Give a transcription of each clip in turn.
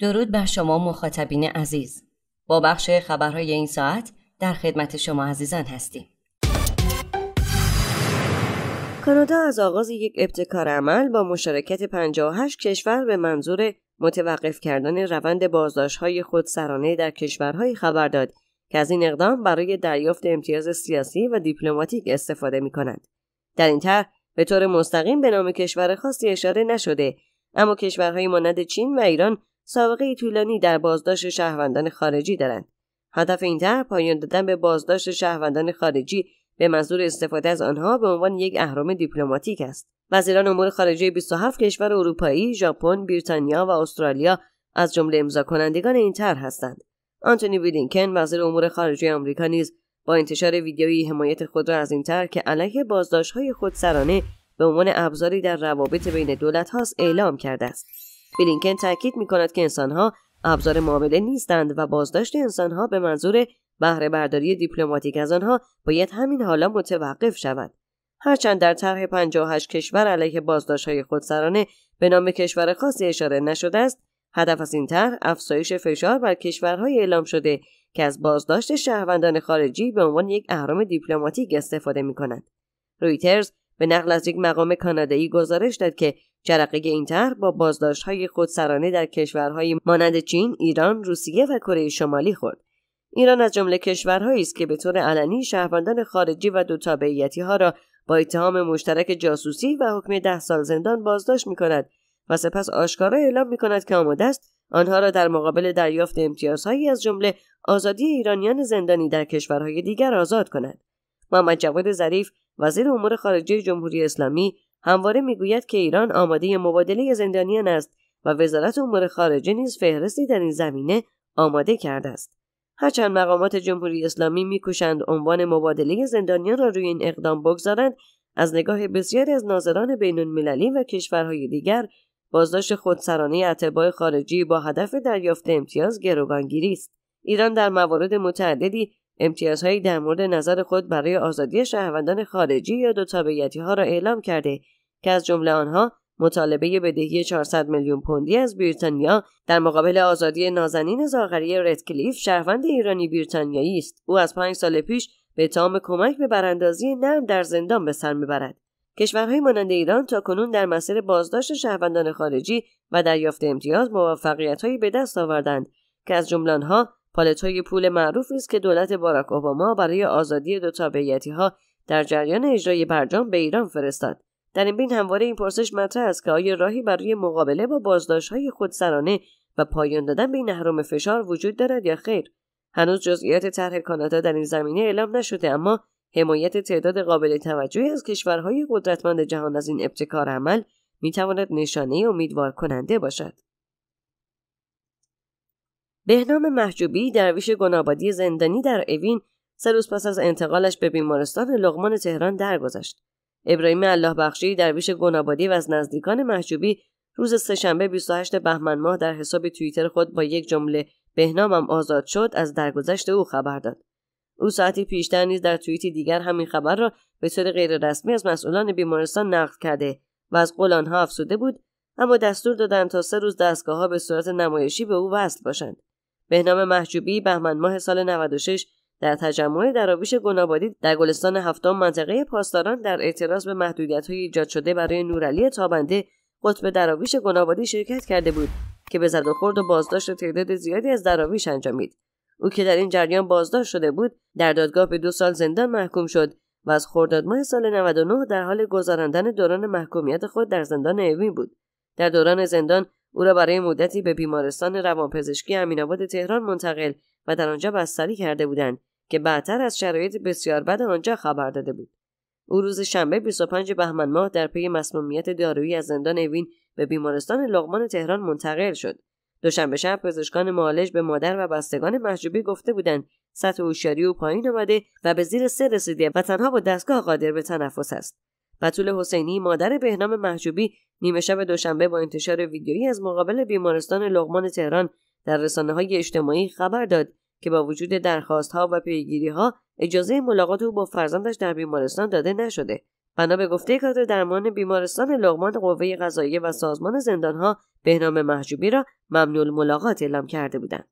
درود بر شما مخاطبین عزیز با بخش خبرهای این ساعت در خدمت شما عزیزان هستیم کانادا از آغاز یک ابتکار عمل با مشارکت 58 کشور به منظور متوقف کردن روند بازداشت های سرانه در کشورهای خبر داد که از این اقدام برای دریافت امتیاز سیاسی و دیپلماتیک استفاده می کنند. در این طرح به طور مستقیم به نام کشور خاصی اشاره نشده اما کشورهای مانند چین و ایران سابقه طولانی در بازداشت شهروندان خارجی دارند هدف این طرح پایان دادن به بازداشت شهروندان خارجی به منظور استفاده از آنها به عنوان یک اهرم دیپلماتیک است وزیران امور خارجه 27 کشور اروپایی ژاپن بریتانیا و استرالیا از جمله امضا کنندگان این طرح هستند آنتونی بلینکن وزیر امور خارجه آمریکا نیز با انتشار ویدیویی حمایت خود را از این طرح که علیه بازداشت‌های خودسرانه به عنوان ابزاری در روابط بین دولت اعلام کرده است بلینکن تاکید می کند که انسانها ابزار معامله نیستند و بازداشت انسانها به منظور بهره برداری دیپلماتیک از آنها باید همین حالا متوقف شود هرچند در طرح 58 کشور علیه های خودسرانه به نام کشور خاصی اشاره نشده است هدف از این طرح افزایش فشار بر کشورهای اعلام شده که از بازداشت شهروندان خارجی به عنوان یک اهرام دیپلماتیک استفاده می کند. رویترز به نقل از یک مقام کانادایی گزارش داد که جرقه این طرح با خود سرانه در کشورهای مانند چین، ایران، روسیه و کره شمالی خورد. ایران از جمله کشورهایی است که به طور علنی شهروندان خارجی و دوتابعیتی ها را با اتهام مشترک جاسوسی و حکم ده سال زندان بازداشت می کند و سپس آشکارا اعلام می کند که آماده است آنها را در مقابل دریافت امتیازهایی از جمله آزادی ایرانیان زندانی در کشورهای دیگر آزاد کند. محمد جواد ظریف وزیر امور خارجه جمهوری اسلامی همواره میگوید که ایران آماده مبادله زندانیان است و وزارت امور خارجه نیز فهرستی در این زمینه آماده کرده است هرچند مقامات جمهوری اسلامی میکوشند عنوان مبادله زندانیان را روی این اقدام بگذارند از نگاه بسیاری از ناظران بین المللی و کشورهای دیگر بازداشت خودسرانه اتباع خارجی با هدف دریافت امتیاز گروگانگیری است ایران در موارد متعددی امتیازهایی در مورد نظر خود برای آزادی شهروندان خارجی یا دو ها را اعلام کرده که از جمله آنها مطالبه بدهی 400 میلیون پوندی از بریتانیا در مقابل آزادی نازنین زاغری ردکلیف شهروند ایرانی بریتانیایی است او از پنج سال پیش به تام کمک به براندازی نرم در زندان به سر میبرد کشورهای مانند ایران تا کنون در مسیر بازداشت شهروندان خارجی و دریافت امتیاز موفقیتهایی به دست آوردند که از جمله آنها پالتوی پول معروفی است که دولت باراک اوباما برای آزادی دو تابعیتی ها در جریان اجرای برجام به ایران فرستاد در این بین همواره این پرسش مطرح است که آیا راهی برای مقابله با بازداشت های خودسرانه و پایان دادن به این اهرام فشار وجود دارد یا خیر هنوز جزئیات طرح کانادا در این زمینه اعلام نشده اما حمایت تعداد قابل توجهی از کشورهای قدرتمند جهان از این ابتکار عمل میتواند نشانه امیدوار کننده باشد بهنام محجوبی درویش گنابادی زندانی در اوین سه روز پس از انتقالش به بیمارستان لغمان تهران درگذشت ابراهیم الله بخشی درویش گنابادی و از نزدیکان محجوبی روز سهشنبه 28 بهمن ماه در حساب توییتر خود با یک جمله بهنامم آزاد شد از درگذشت او خبر داد او ساعتی پیشتر نیز در توییت دیگر همین خبر را به طور غیررسمی از مسئولان بیمارستان نقل کرده و از قول آنها افسوده بود اما دستور دادند تا سه روز ها به صورت نمایشی به او وصل باشند بهنام محجوبی بهمن ماه سال 96 در تجمع دراویش گنابادی در گلستان هفتم منطقه پاسداران در اعتراض به محدودیت های ایجاد شده برای نورعلی تابنده قطب دراویش گنابادی شرکت کرده بود که به زد و خورد و بازداشت تعداد زیادی از دراویش انجامید او که در این جریان بازداشت شده بود در دادگاه به دو سال زندان محکوم شد و از خرداد ماه سال 99 در حال گذراندن دوران محکومیت خود در زندان اوین بود در دوران زندان او را برای مدتی به بیمارستان روانپزشکی امینآباد تهران منتقل و در آنجا بستری کرده بودند که بعدتر از شرایط بسیار بد آنجا خبر داده بود او روز شنبه 25 بهمن ماه در پی مسمومیت دارویی از زندان اوین به بیمارستان لغمان تهران منتقل شد دوشنبه شب پزشکان معالج به مادر و بستگان محجوبی گفته بودند سطح هوشیاری او پایین آمده و به زیر سه رسیده و تنها با دستگاه قادر به تنفس است بتول حسینی مادر بهنام محجوبی نیمه شب دوشنبه با انتشار ویدیویی از مقابل بیمارستان لغمان تهران در رسانه های اجتماعی خبر داد که با وجود درخواست ها و پیگیری ها اجازه ملاقات او با فرزندش در بیمارستان داده نشده بنا به گفته کادر درمان بیمارستان لغمان قوه قضاییه و سازمان زندانها بهنام محجوبی را ممنوع ملاقات اعلام کرده بودند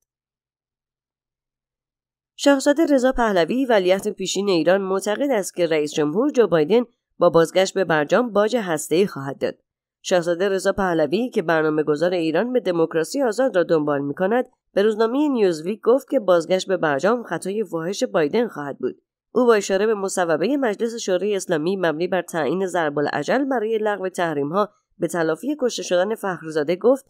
شاهزاده رضا پهلوی ولیعهد پیشین ایران معتقد است که رئیس جمهور جو بایدن با بازگشت به برجام باج هسته‌ای خواهد داد شاهزاده رضا پهلوی که برنامه گذار ایران به دموکراسی آزاد را دنبال می کند به روزنامه نیوزویک گفت که بازگشت به برجام خطای واحش بایدن خواهد بود او با اشاره به مصوبه مجلس شورای اسلامی مبنی بر تعیین ضرب برای لغو تحریمها به تلافی کشته شدن فخرزاده گفت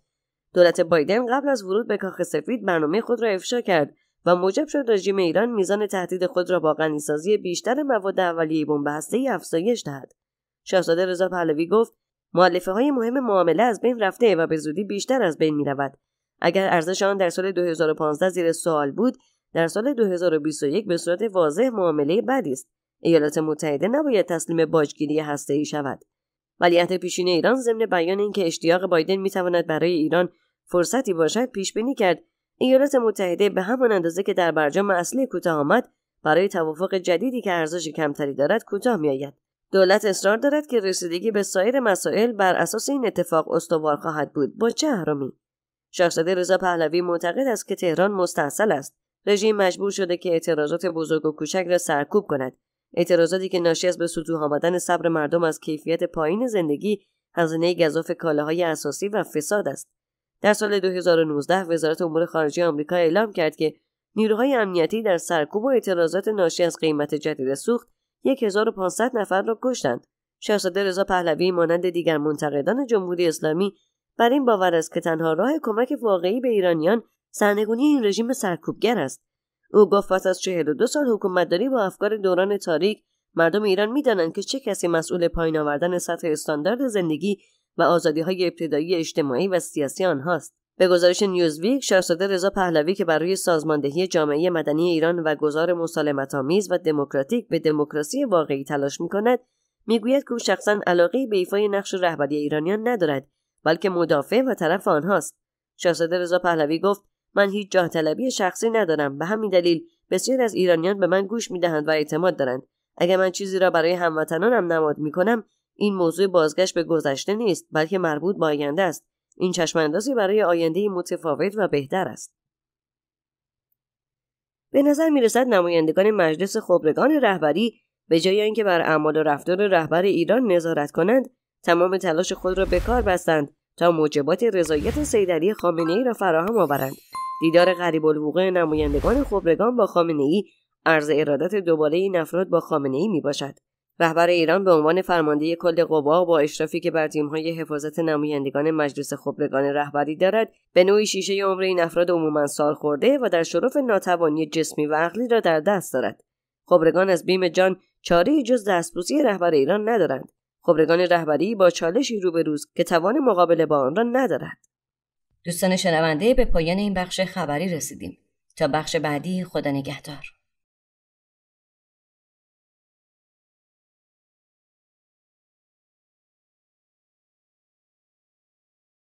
دولت بایدن قبل از ورود به کاخ سفید برنامه خود را افشا کرد و موجب شد رژیم ایران میزان تهدید خود را با غنیسازی بیشتر مواد اولیه بمب هسته‌ای افزایش دهد شاهزاده رضا پهلوی گفت معلفه های مهم معامله از بین رفته و به زودی بیشتر از بین می رود. اگر ارزش آن در سال 2015 زیر سوال بود، در سال 2021 به صورت واضح معامله بدی است. ایالات متحده نباید تسلیم باجگیری هسته‌ای شود. ولیعهد پیشین ایران ضمن بیان اینکه اشتیاق بایدن میتواند برای ایران فرصتی باشد پیش بینی کرد ایالات متحده به همان اندازه که در برجام اصلی کوتاه آمد برای توافق جدیدی که ارزش کمتری دارد کوتاه میآید دولت اصرار دارد که رسیدگی به سایر مسائل بر اساس این اتفاق استوار خواهد بود با چه اهرامی شاهزاده رضا پهلوی معتقد است که تهران مستحصل است رژیم مجبور شده که اعتراضات بزرگ و کوچک را سرکوب کند اعتراضاتی که ناشی از به سطوح آمدن صبر مردم از کیفیت پایین زندگی هزینه گذاف کالاهای اساسی و فساد است در سال 2019 وزارت امور خارجه آمریکا اعلام کرد که نیروهای امنیتی در سرکوب و اعتراضات ناشی از قیمت جدید سوخت 1500 نفر را کشتند شاهزاده رضا پهلوی مانند دیگر منتقدان جمهوری اسلامی بر این باور است که تنها راه کمک واقعی به ایرانیان سرنگونی این رژیم سرکوبگر است او گفت پس از 42 سال حکومتداری با افکار دوران تاریک مردم ایران میدانند که چه کسی مسئول پایین آوردن سطح استاندارد زندگی و آزادی های ابتدایی اجتماعی و سیاسی آنهاست به گزارش نیوزویک شاهزاده رضا پهلوی که برای سازماندهی جامعه مدنی ایران و گذار مسالمتآمیز و دموکراتیک به دموکراسی واقعی تلاش می‌کند، میگوید که او شخصا علاقه به ایفای نقش رهبری ایرانیان ندارد بلکه مدافع و طرف آنهاست شاهزاده رضا پهلوی گفت من هیچ جاه طلبی شخصی ندارم به همین دلیل بسیار از ایرانیان به من گوش میدهند و اعتماد دارند اگر من چیزی را برای هموطنانم نماد میکنم این موضوع بازگشت به گذشته نیست بلکه مربوط به آینده است این چشماندازی برای آینده متفاوت و بهتر است به نظر می رسد نمایندگان مجلس خبرگان رهبری به جای اینکه بر اعمال و رفتار رهبر ایران نظارت کنند تمام تلاش خود را به کار بستند تا موجبات رضایت سیدری خامنه ای را فراهم آورند دیدار غریب الوقوع نمایندگان خبرگان با خامنه ای عرض ارادت دوباره این افراد با خامنه ای می باشد. رهبر ایران به عنوان فرمانده کل قوا با اشرافی که بر تیمهای حفاظت نمایندگان مجلس خبرگان رهبری دارد به نوعی شیشه عمر این افراد عموما سال خورده و در شرف ناتوانی جسمی و عقلی را در دست دارد خبرگان از بیم جان چاره جز دستبوسی رهبر ایران ندارند خبرگان رهبری با چالشی روبروز که توان مقابله با آن را ندارد دوستان شنونده به پایان این بخش خبری رسیدیم تا بخش بعدی خدا